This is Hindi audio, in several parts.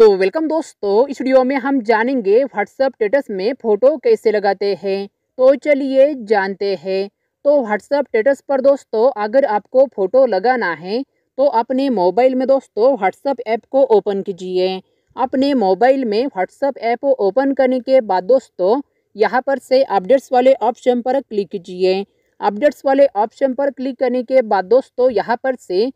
तो वेलकम दोस्तों इस वीडियो में हम जानेंगे व्हाट्सअप स्टेटस में फ़ोटो कैसे लगाते हैं तो चलिए जानते हैं तो व्हाट्सअप स्टेटस पर दोस्तों अगर आपको फ़ोटो लगाना है तो अपने मोबाइल में दोस्तों व्हाट्सअप ऐप को ओपन कीजिए अपने मोबाइल में व्हाट्सअप ऐप ओपन करने के बाद दोस्तों यहाँ पर से अपडेट्स वाले ऑप्शन पर क्लिक कीजिए अपडेट्स वाले ऑप्शन पर क्लिक करने के बाद दोस्तों यहाँ पर से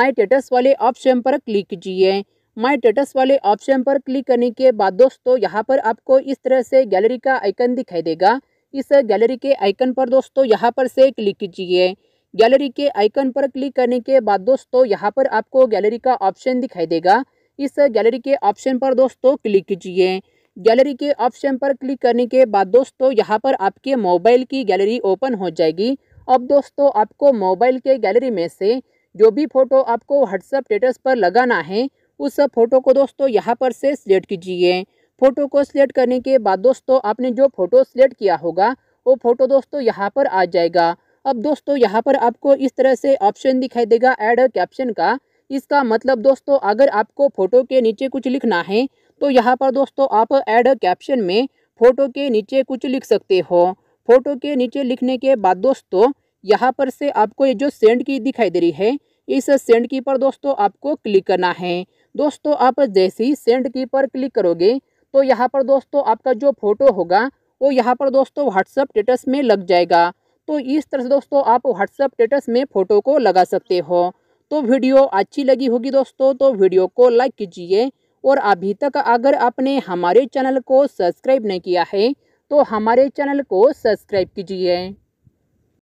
माई स्टेटस वाले ऑप्शन पर क्लिक कीजिए माई टेटस वाले ऑप्शन पर क्लिक करने के बाद दोस्तों यहाँ पर आपको इस तरह से गैलरी का आइकन दिखाई देगा इस गैलरी के आइकन पर दोस्तों यहाँ पर से क्लिक कीजिए गैलरी के आइकन पर क्लिक करने के बाद दोस्तों यहाँ पर आपको गैलरी का ऑप्शन दिखाई देगा इस गैलरी के ऑप्शन पर दोस्तों क्लिक कीजिए गैलरी के ऑप्शन पर क्लिक करने के बाद दोस्तों यहाँ पर आपके मोबाइल की गैलरी ओपन हो जाएगी अब दोस्तों आपको मोबाइल के गैलरी में से जो भी फ़ोटो आपको व्हाट्सअप स्टेटस पर लगाना है उस फोटो को दोस्तों यहाँ पर से सिलेक्ट कीजिए फोटो को सिलेक्ट करने के बाद दोस्तों आपने जो फोटो सिलेक्ट किया होगा वो फोटो दोस्तों यहाँ पर आ जाएगा अब दोस्तों यहाँ पर आपको इस तरह से ऑप्शन दिखाई देगा एड कैप्शन का इसका मतलब दोस्तों अगर आपको फोटो के नीचे कुछ लिखना है तो यहाँ पर दोस्तों आप एड कैप्शन में फोटो के नीचे कुछ लिख सकते हो फोटो के नीचे लिखने के बाद दोस्तों यहाँ पर से आपको ये जो सेंड की दिखाई दे रही है इस सेंड की पर दोस्तों आपको क्लिक करना है दोस्तों आप जैसे ही सेंड की पर क्लिक करोगे तो यहाँ पर दोस्तों आपका जो फोटो होगा वो यहाँ पर दोस्तों व्हाट्सअप स्टेटस में लग जाएगा तो इस तरह से दोस्तों आप व्हाट्सअप स्टेटस में फ़ोटो को लगा सकते हो तो वीडियो अच्छी लगी होगी दोस्तों तो वीडियो को लाइक कीजिए और अभी तक अगर आपने हमारे चैनल को सब्सक्राइब नहीं किया है तो हमारे चैनल को सब्सक्राइब कीजिए